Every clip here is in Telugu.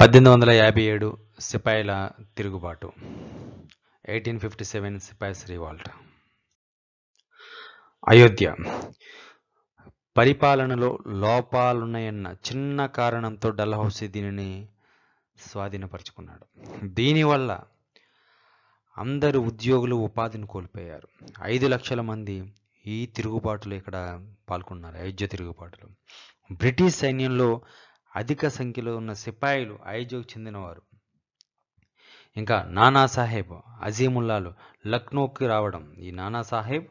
పద్దెనిమిది వందల యాభై ఏడు సిపాయిల తిరుగుబాటు ఎయిటీన్ ఫిఫ్టీ సెవెన్ సిపాయి శ్రీవాల్ట్ అయోధ్య పరిపాలనలో లోపాలున్నాయన్న చిన్న కారణంతో డల్హౌసీ దీనిని స్వాధీనపరుచుకున్నాడు దీనివల్ల అందరు ఉద్యోగులు ఉపాధిని కోల్పోయారు ఐదు లక్షల మంది ఈ తిరుగుబాటులో ఇక్కడ పాల్గొన్నారు అయోధ్య తిరుగుబాటులు బ్రిటిష్ సైన్యంలో అధిక సంఖ్యలో ఉన్న సిపాయిలు ఐజోకు చెందినవారు ఇంకా నానాసాహెబ్ అజీముల్లాలు లక్నోకి రావడం ఈ నానాసాహెబ్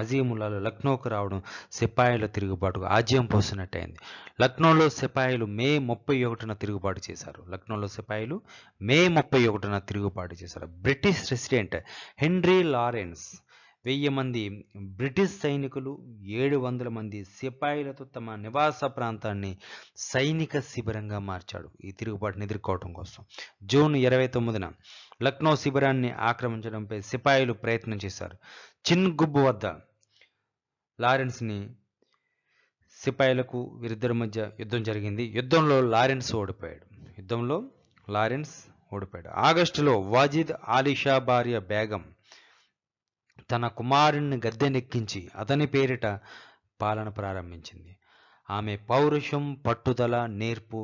అజీముల్లాలు లక్నోకి రావడం సిపాయిల తిరుగుబాటుకు ఆజ్యం పోసినట్టయింది లక్నోలో సిపాయిలు మే ముప్పై ఒకటిన తిరుగుబాటు చేశారు లక్నోలో సిపాయిలు మే ముప్పై ఒకటిన తిరుగుబాటు చేశారు బ్రిటిష్ రెసిడెంట్ హెన్రీ లారెన్స్ వెయ్యి మంది బ్రిటిష్ సైనికులు ఏడు వందల మంది సిపాయిలతో తమ నివాస ప్రాంతాన్ని సైనిక శిబిరంగా మార్చాడు ఈ తిరుగుబాటును ఎదుర్కోవటం కోసం జూన్ ఇరవై తొమ్మిదిన లక్నో శిబిరాన్ని ఆక్రమించడంపై సిపాయిలు ప్రయత్నం చేశారు చిన్ గుబ్బు వద్ద లారెన్స్ని సిపాయిలకు వీరిద్దరి మధ్య యుద్ధం జరిగింది యుద్ధంలో లారెన్స్ ఓడిపోయాడు యుద్ధంలో లారెన్స్ ఓడిపోయాడు ఆగస్టులో వాజిద్ ఆలీషా భార్య బేగం తన కుమారుణ్ణి గద్దెనెక్కించి అతని పేరిట పాలన ప్రారంభించింది ఆమె పౌరుషం పట్టుదల నేర్పు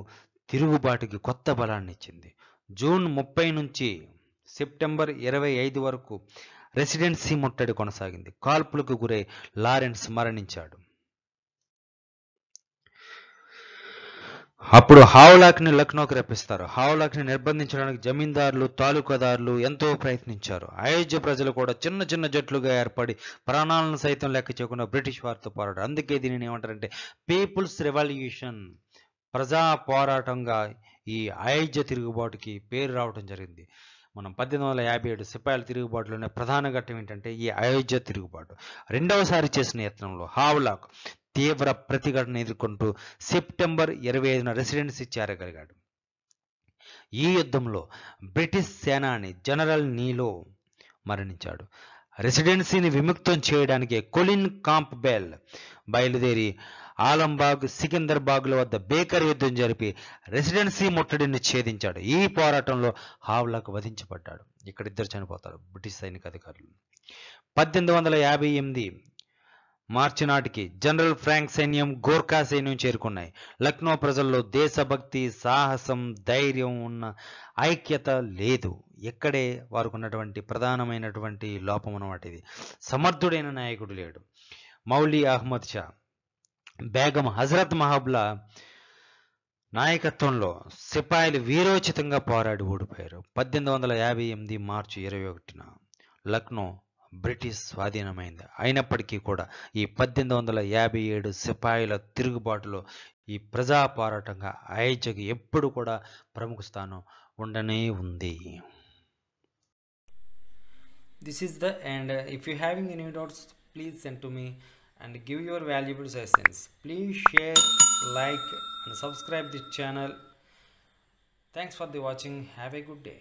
తిరుగుబాటుకి కొత్త బలాన్నిచ్చింది జూన్ ముప్పై నుంచి సెప్టెంబర్ ఇరవై ఐదు వరకు రెసిడెన్సీ ముట్టడి కొనసాగింది కాల్పులకు గురై లారెన్స్ మరణించాడు అప్పుడు హావులాక్ని లక్నోకి రప్పిస్తారు హావులాక్ని నిర్బంధించడానికి జమీందారులు తాలూకాదారులు ఎంతో ప్రయత్నించారు అయోధ్య ప్రజలు కూడా చిన్న చిన్న జట్లుగా ఏర్పడి ప్రాణాలను సైతం లెక్క చేయకుండా బ్రిటిష్ వారితో పోరాడారు అందుకే దీనిని ఏమంటారంటే పీపుల్స్ రెవల్యూషన్ ప్రజా పోరాటంగా ఈ అయోధ్య తిరుగుబాటుకి పేరు రావడం జరిగింది మనం పద్దెనిమిది వందల యాభై ఏడు సిపాయిల తిరుగుబాటులోనే ప్రధాన ఘట్టం ఏంటంటే ఈ అయోధ్య తిరుగుబాటు రెండవసారి చేసిన యత్నంలో హావులాక్ తీవ్ర ప్రతిఘటన ఎదుర్కొంటూ సెప్టెంబర్ ఇరవై ఐదున రెసిడెన్సీ చేరగలిగాడు ఈ యుద్ధంలో బ్రిటిష్ సేనాని జనరల్ నీలో మరణించాడు రెసిడెన్సీని విముక్తం చేయడానికి కొలిన్ కాంప్బెల్ బయలుదేరి ఆలంబాగ్ సికిందర్బాగ్ల వద్ద బేకర్ యుద్ధం జరిపి రెసిడెన్సీ ముట్టడిని ఛేదించాడు ఈ పోరాటంలో హావ్లాకు వధించబడ్డాడు ఇక్కడ ఇద్దరు చనిపోతారు బ్రిటిష్ సైనిక అధికారులు పద్దెనిమిది వందల యాభై ఎనిమిది మార్చి నాటికి జనరల్ ఫ్రాంక్ సైన్యం గోర్ఖా సైన్యం చేరుకున్నాయి లక్నో ప్రజల్లో దేశభక్తి సాహసం ధైర్యం ఉన్న ఐక్యత లేదు ఎక్కడే వారికి ఉన్నటువంటి ప్రధానమైనటువంటి లోపం అన్నమాట ఇది సమర్థుడైన నాయకుడు లేడు మౌలి అహ్మద్ షా బేగం హజరత్ మహాబ్లా నాయకత్వంలో సిపాయిలు వీరోచితంగా పోరాడి ఓడిపోయారు పద్దెనిమిది వందల యాభై ఎనిమిది మార్చి ఇరవై ఒకటిన లక్నో బ్రిటిష్ స్వాధీనమైంది అయినప్పటికీ కూడా ఈ పద్దెనిమిది వందల యాభై ఏడు సిపాయిల తిరుగుబాటులో ఈ ప్రజా పోరాటంగా అయోధ్యకు ఎప్పుడు కూడా ప్రముఖ స్థానం ఉండనే ఉంది this is the and if you having any doubts please send to me and give your valuable suggestions please share like and subscribe this channel thanks for the watching have a good day